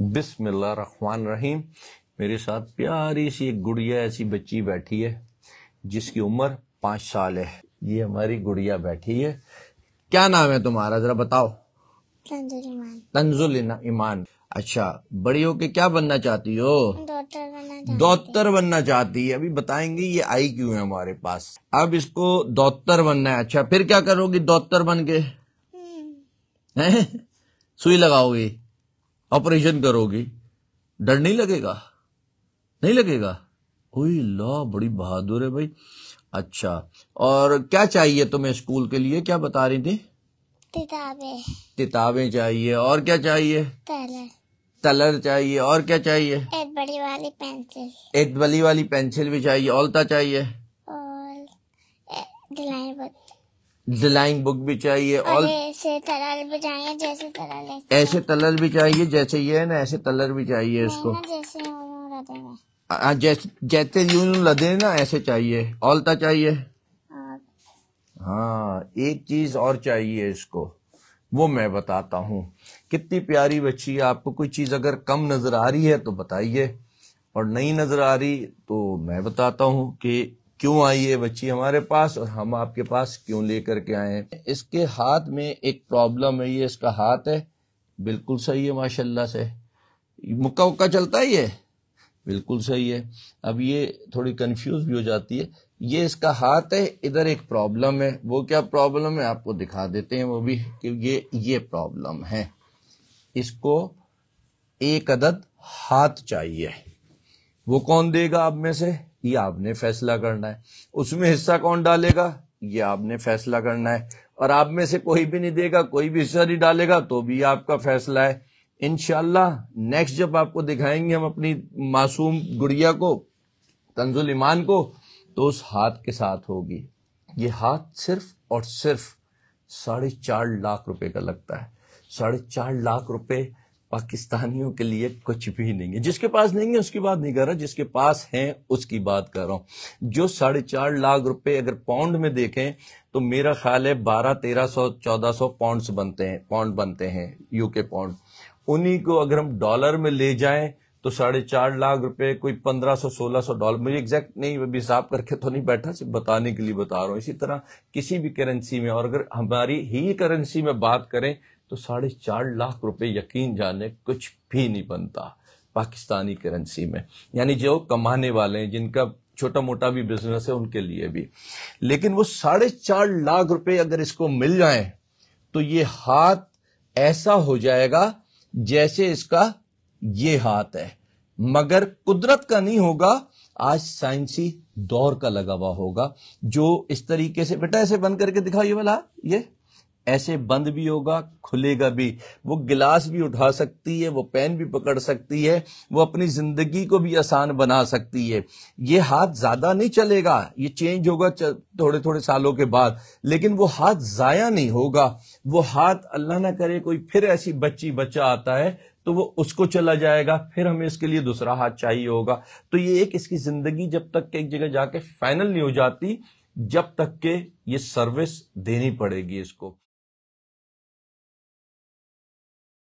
बिस्मिल्लाह रहमान रहीम मेरे साथ प्यारी सी एक गुड़िया ऐसी बच्ची बैठी है जिसकी उम्र पांच साल है ये हमारी गुड़िया बैठी है क्या नाम है तुम्हारा जरा बताओ तंजुल ईमान अच्छा बड़ी होके क्या बनना चाहती हो डॉक्टर बनना बनना चाहती है अभी बताएंगे ये आई क्यों है हमारे पास अब इसको डॉक्टर बनना है अच्छा फिर क्या करोगी डॉक्टर बन के हम्म। सुई लगाओगी ऑपरेशन करोगी डर नहीं लगेगा नहीं लगेगा कोई लॉ बड़ी बहादुर है भाई अच्छा और क्या चाहिए तुम्हें स्कूल के लिए क्या बता रही थी किताबें किताबें चाहिए और क्या चाहिए कलर चाहिए और क्या चाहिए एक बड़ी वाली पेंसिल एक बड़ी वाली पेंसिल भी चाहिए औलता चाहिए और डिलाइंग बुक भी चाहिए हाँ, और ऐसे तलर भी चाहिए जैसे तलर ऐसे तलर भी चाहिए जैसे ये है ना ऐसे तलर भी चाहिए इसको जैसे यू यू लदे ना ऐसे चाहिए ऑलता चाहिए हाँ एक चीज और चाहिए इसको वो मैं बताता हूँ कितनी प्यारी बच्ची है आपको कोई चीज अगर कम नजर आ रही है तो बताइए और नहीं नजर आ रही तो मैं बताता हूँ कि क्यों आई है बच्ची हमारे पास और हम आपके पास क्यों लेकर के आए हैं इसके हाथ में एक प्रॉब्लम है ये इसका हाथ है बिल्कुल सही है माशाल्लाह से मुक्का उक्का चलता ही है बिल्कुल सही है अब ये थोड़ी कंफ्यूज भी हो जाती है ये इसका हाथ है इधर एक प्रॉब्लम है वो क्या प्रॉब्लम है आपको दिखा देते हैं वो भी कि ये ये प्रॉब्लम है इसको एक अदद हाथ चाहिए वो कौन देगा आप में से ये आपने फैसला करना है उसमें हिस्सा कौन डालेगा ये आपने फैसला करना है और आप में से कोई भी नहीं देगा कोई भी हिस्सा नहीं डालेगा तो भी आपका फैसला है इनशाला नेक्स्ट जब आपको दिखाएंगे हम अपनी मासूम गुड़िया को तंजुल ईमान को तो उस हाथ के साथ होगी ये हाथ सिर्फ और सिर्फ साढ़े चार लाख रुपए का लगता है साढ़े चार लाख रुपए पाकिस्तानियों के लिए कुछ भी नहीं है जिसके पास नहीं है उसकी बात नहीं कर रहा जिसके पास है उसकी बात कर रहा हूं जो साढ़े चार लाख रुपए अगर पाउंड में देखें तो मेरा ख्याल है बारह तेरह सौ चौदह सौ पाउंड बनते हैं पाउंड बनते हैं यूके पाउंड उन्हीं को अगर हम डॉलर में ले जाएं तो साढ़े चार लाख रुपए कोई पंद्रह सौ सोलह सौ डॉलर मुझे एग्जैक्ट नहीं अभी हिसाब करके तो नहीं बैठा सिर्फ बताने के लिए बता रहा हूँ इसी तरह किसी भी करेंसी में और अगर हमारी ही करेंसी में बात करें तो साढ़े चार लाख रुपए यकीन जाने कुछ भी नहीं बनता पाकिस्तानी करेंसी में यानी जो कमाने वाले हैं जिनका छोटा मोटा भी बिजनेस है उनके लिए भी लेकिन वो साढ़े चार लाख रुपए अगर इसको मिल जाए तो ये हाथ ऐसा हो जाएगा जैसे इसका ये हाथ है मगर कुदरत का नहीं होगा आज साइंसी दौर का लगा हुआ होगा जो इस तरीके से बेटा ऐसे बन करके दिखाओ ये वाला ये ऐसे बंद भी होगा खुलेगा भी वो गिलास भी उठा सकती है वो पेन भी पकड़ सकती है वो अपनी जिंदगी को भी आसान बना सकती है ये हाथ ज्यादा नहीं चलेगा ये चेंज होगा थोड़े थोड़े सालों के बाद लेकिन वो हाथ जाया नहीं होगा वो हाथ अल्लाह ना करे कोई फिर ऐसी बच्ची बच्चा आता है तो वो उसको चला जाएगा फिर हमें इसके लिए दूसरा हाथ चाहिए होगा तो ये एक इसकी जिंदगी जब तक एक जगह जाके फाइनल नहीं हो जाती जब तक के ये सर्विस देनी पड़ेगी इसको